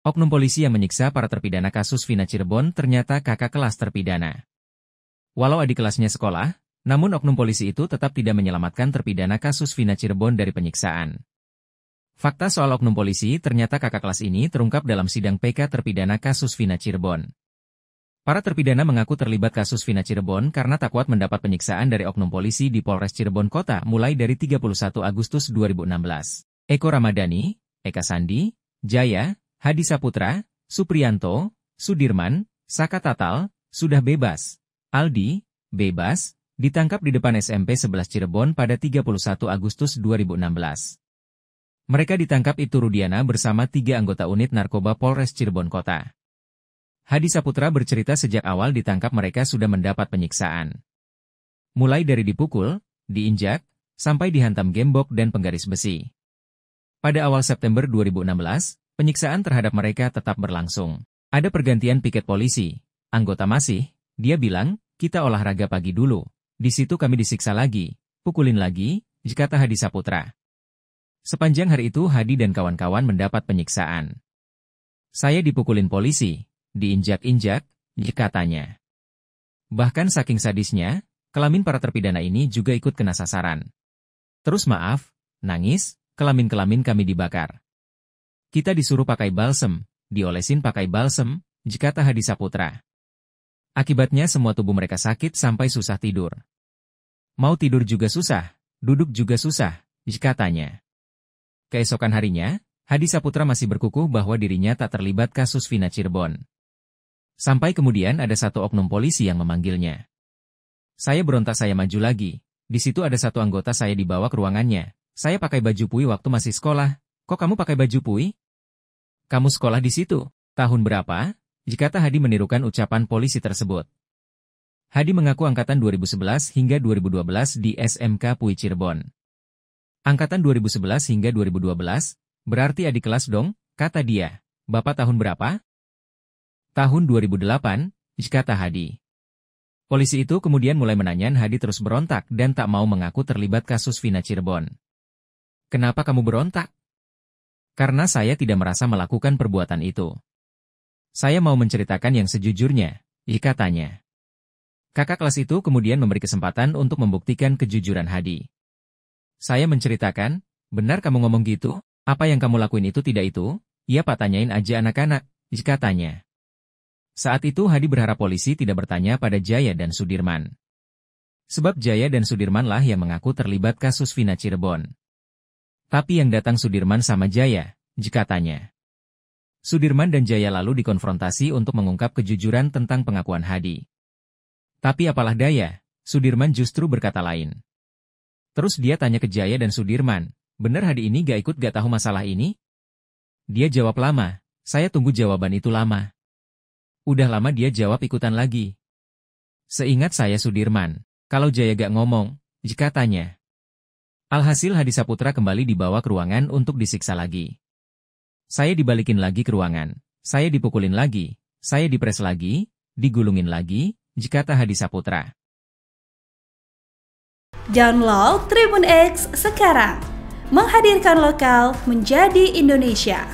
Oknum polisi yang menyiksa para terpidana kasus Vina Cirebon ternyata kakak kelas terpidana. Walau adik kelasnya sekolah, namun oknum polisi itu tetap tidak menyelamatkan terpidana kasus Vina Cirebon dari penyiksaan. Fakta soal oknum polisi ternyata kakak kelas ini terungkap dalam sidang PK terpidana kasus Vina Cirebon. Para terpidana mengaku terlibat kasus Vina Cirebon karena tak kuat mendapat penyiksaan dari oknum polisi di Polres Cirebon Kota mulai dari 31 Agustus 2016. Eko Ramadhani, Eka Sandi, Jaya, Hadi Saputra, Suprianto, Sudirman, Saka Tatal, sudah bebas. Aldi, bebas, ditangkap di depan SMP 11 Cirebon pada 31 Agustus 2016. Mereka ditangkap itu Rudiana bersama tiga anggota unit narkoba Polres Cirebon Kota. Hadi Saputra bercerita sejak awal ditangkap mereka sudah mendapat penyiksaan. Mulai dari dipukul, diinjak, sampai dihantam gembok dan penggaris besi. Pada awal September 2016, Penyiksaan terhadap mereka tetap berlangsung. Ada pergantian piket polisi. Anggota masih, dia bilang, kita olahraga pagi dulu. Di situ kami disiksa lagi, pukulin lagi, kata Hadi Saputra. Sepanjang hari itu Hadi dan kawan-kawan mendapat penyiksaan. Saya dipukulin polisi, diinjak-injak, katanya. Bahkan saking sadisnya, kelamin para terpidana ini juga ikut kena sasaran. Terus maaf, nangis, kelamin-kelamin kami dibakar. Kita disuruh pakai balsam, diolesin pakai balsam, jika Tahadi Saputra. Akibatnya semua tubuh mereka sakit sampai susah tidur. Mau tidur juga susah, duduk juga susah, katanya. Keesokan harinya, Hadi Saputra masih berkukuh bahwa dirinya tak terlibat kasus Vina Cirebon. Sampai kemudian ada satu oknum polisi yang memanggilnya. Saya berontak saya maju lagi. Di situ ada satu anggota saya dibawa ke ruangannya. Saya pakai baju pui waktu masih sekolah. Kok kamu pakai baju pui? Kamu sekolah di situ. Tahun berapa? Jika tak Hadi menirukan ucapan polisi tersebut. Hadi mengaku angkatan 2011 hingga 2012 di SMK Pui Cirebon. Angkatan 2011 hingga 2012, berarti adik kelas dong, kata dia. Bapak tahun berapa? Tahun 2008, kata Hadi. Polisi itu kemudian mulai menanyain Hadi terus berontak dan tak mau mengaku terlibat kasus Vina Cirebon. Kenapa kamu berontak? Karena saya tidak merasa melakukan perbuatan itu. Saya mau menceritakan yang sejujurnya, ikatannya. katanya. Kakak kelas itu kemudian memberi kesempatan untuk membuktikan kejujuran Hadi. Saya menceritakan, benar kamu ngomong gitu? Apa yang kamu lakuin itu tidak itu? Iya pak tanyain aja anak-anak, I katanya. Saat itu Hadi berharap polisi tidak bertanya pada Jaya dan Sudirman. Sebab Jaya dan Sudirmanlah yang mengaku terlibat kasus Vina Cirebon. Tapi yang datang Sudirman sama Jaya, jika tanya. Sudirman dan Jaya lalu dikonfrontasi untuk mengungkap kejujuran tentang pengakuan Hadi. Tapi apalah daya, Sudirman justru berkata lain. Terus dia tanya ke Jaya dan Sudirman, benar Hadi ini gak ikut gak tahu masalah ini? Dia jawab lama, saya tunggu jawaban itu lama. Udah lama dia jawab ikutan lagi. Seingat saya Sudirman, kalau Jaya gak ngomong, jika tanya, Alhasil Hadi Saputra kembali dibawa ke ruangan untuk disiksa lagi. Saya dibalikin lagi ke ruangan. Saya dipukulin lagi. Saya dipres lagi, digulungin lagi, jikata Hadi Saputra. Download Tribun X sekarang. Menghadirkan lokal menjadi Indonesia.